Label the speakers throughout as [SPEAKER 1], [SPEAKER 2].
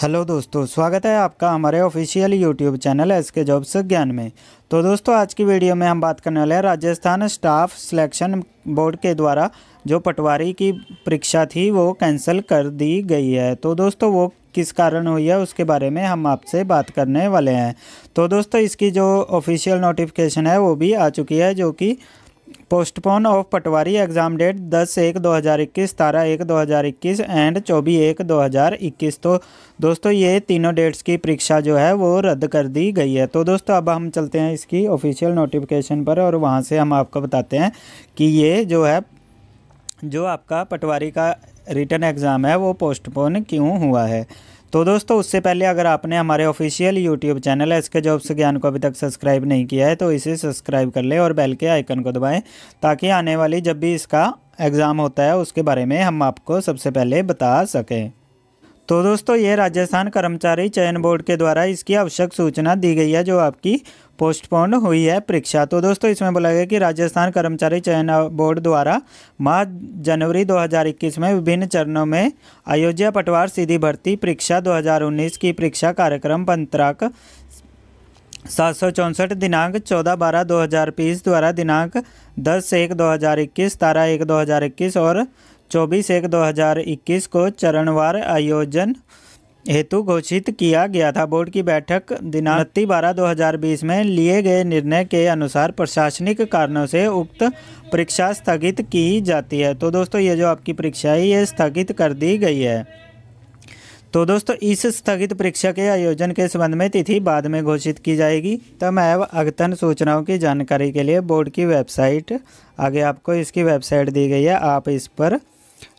[SPEAKER 1] hello दोस्तों स्वागत है आपका हमारे official YouTube channel S K jobs Gyan में तो दोस्तों आज की वीडियो में हम बात करने वाले हैं राजस्थान स्टाफ सिलेक्शन बोर्ड के द्वारा जो पटवारी की परीक्षा थी वो कैंसिल कर दी गई है तो दोस्तों वो किस कारण हुई है उसके बारे में हम आपसे बात करने वाले हैं तो दोस्तों इसकी जो ऑफिशियल नोटिफिकेशन है वो भी आ चुकी है जो कि postpone of patwari exam date 10 एक 2021 सतारह एक इक्कीस एंड चौबीस एक इक्कीस तो दोस्तों ये तीनों डेट्स की परीक्षा जो है वो रद्द कर दी गई है तो दोस्तों अब हम चलते हैं इसकी ऑफिशियल नोटिफिकेशन पर और वहाँ से हम आपको बताते हैं कि ये जो है जो आपका पटवारी का रिटर्न एग्ज़ाम है वो पोस्टपोन क्यों हुआ है तो दोस्तों उससे पहले अगर आपने हमारे official YouTube channel S K jobs Gyan को अभी तक सब्सक्राइब नहीं किया है तो इसे सब्सक्राइब कर लें और बेल के आइकन को दबाएं ताकि आने वाली जब भी इसका एग्ज़ाम होता है उसके बारे में हम आपको सबसे पहले बता सकें तो दोस्तों ये राजस्थान कर्मचारी चयन बोर्ड के द्वारा इसकी आवश्यक सूचना दी गई है जो आपकी पोस्टपोन हुई है परीक्षा तो दोस्तों इसमें बोला गया कि राजस्थान कर्मचारी चयन बोर्ड द्वारा माह जनवरी 2021 में विभिन्न चरणों में अयोध्या पटवार सीधी भर्ती परीक्षा 2019 की परीक्षा कार्यक्रम पंत्राक सात सौ दिनांक चौदह बारह दो हज़ार बीस द्वारा दिनांक दस एक दो हज़ार इक्कीस सतारह एक दो हज़ार इक्कीस और चौबीस एक दो हज़ार इक्कीस को चरणवार आयोजन हेतु घोषित किया गया था बोर्ड की बैठक दिनांक उनतीस बारह दो में लिए गए निर्णय के अनुसार प्रशासनिक कारणों से उक्त परीक्षा स्थगित की जाती है तो दोस्तों ये जो आपकी परीक्षा है ये स्थगित कर दी गई है तो दोस्तों इस स्थगित परीक्षा के आयोजन के संबंध में तिथि बाद में घोषित की जाएगी तब एवं अगतन सूचनाओं की जानकारी के लिए बोर्ड की वेबसाइट आगे आपको इसकी वेबसाइट दी गई है आप इस पर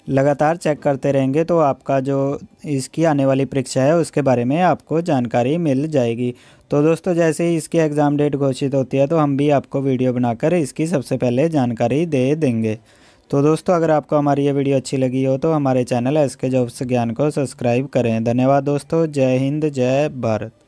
[SPEAKER 1] लगातार चेक करते रहेंगे तो आपका जो इसकी आने वाली परीक्षा है उसके बारे में आपको जानकारी मिल जाएगी तो दोस्तों जैसे ही इसकी एग्ज़ाम डेट घोषित होती है तो हम भी आपको वीडियो बनाकर इसकी सबसे पहले जानकारी दे देंगे तो दोस्तों अगर आपको हमारी ये वीडियो अच्छी लगी हो तो हमारे channel S K jobs Gyan को सब्सक्राइब करें धन्यवाद दोस्तों जय हिंद जय भारत